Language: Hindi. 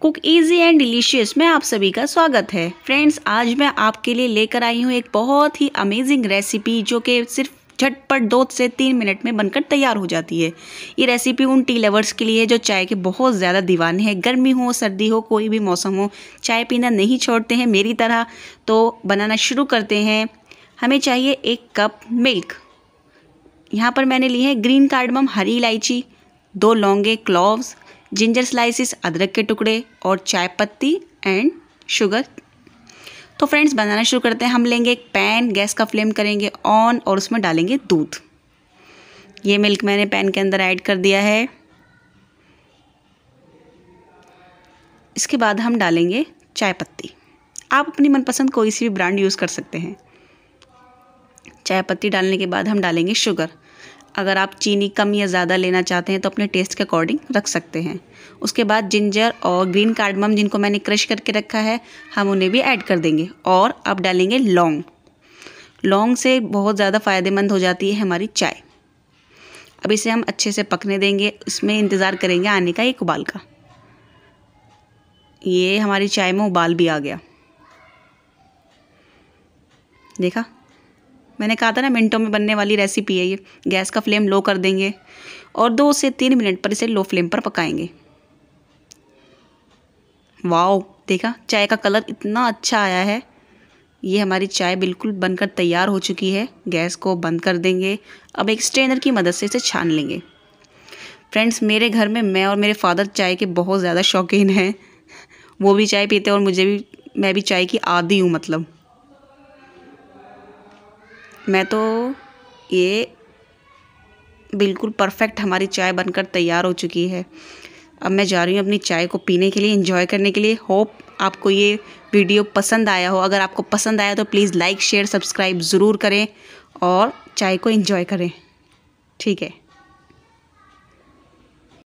कुक इजी एंड डिलीशियस में आप सभी का स्वागत है फ्रेंड्स आज मैं आपके लिए लेकर आई हूँ एक बहुत ही अमेजिंग रेसिपी जो कि सिर्फ झटपट दो से तीन मिनट में बनकर तैयार हो जाती है ये रेसिपी उन टी लवर्स के लिए है जो चाय के बहुत ज़्यादा दीवाने हैं गर्मी हो सर्दी हो कोई भी मौसम हो चाय पीना नहीं छोड़ते हैं मेरी तरह तो बनाना शुरू करते हैं हमें चाहिए एक कप मिल्क यहाँ पर मैंने ली है ग्रीन कार्डमम हरी इलायची दो लौंगे क्लोव्स जिंजर स्लाइसिस अदरक के टुकड़े और चाय पत्ती एंड शुगर तो फ्रेंड्स बनाना शुरू करते हैं हम लेंगे एक पैन गैस का फ्लेम करेंगे ऑन और उसमें डालेंगे दूध ये मिल्क मैंने पैन के अंदर ऐड कर दिया है इसके बाद हम डालेंगे चाय पत्ती आप अपनी मनपसंद कोई सी भी ब्रांड यूज़ कर सकते हैं चाय पत्ती डालने के बाद हम डालेंगे शुगर अगर आप चीनी कम या ज़्यादा लेना चाहते हैं तो अपने टेस्ट के अकॉर्डिंग रख सकते हैं उसके बाद जिंजर और ग्रीन कार्डमम जिनको मैंने क्रश करके रखा है हम उन्हें भी ऐड कर देंगे और अब डालेंगे लौंग लौंग से बहुत ज़्यादा फ़ायदेमंद हो जाती है हमारी चाय अब इसे हम अच्छे से पकने देंगे इसमें इंतज़ार करेंगे आने का एक उबाल का ये हमारी चाय में उबाल भी आ गया देखा मैंने कहा था ना मिनटों में बनने वाली रेसिपी है ये गैस का फ्लेम लो कर देंगे और दो से तीन मिनट पर इसे लो फ्लेम पर पकाएंगे वाओ देखा चाय का कलर इतना अच्छा आया है ये हमारी चाय बिल्कुल बनकर तैयार हो चुकी है गैस को बंद कर देंगे अब एक स्ट्रेनर की मदद से इसे छान लेंगे फ्रेंड्स मेरे घर में मैं और मेरे फादर चाय के बहुत ज़्यादा शौकीन हैं वो भी चाय पीते हैं और मुझे भी मैं भी चाय की आदि हूँ मतलब मैं तो ये बिल्कुल परफेक्ट हमारी चाय बनकर तैयार हो चुकी है अब मैं जा रही हूँ अपनी चाय को पीने के लिए इन्जॉय करने के लिए होप आपको ये वीडियो पसंद आया हो अगर आपको पसंद आया तो प्लीज़ लाइक शेयर सब्सक्राइब ज़रूर करें और चाय को इन्जॉय करें ठीक है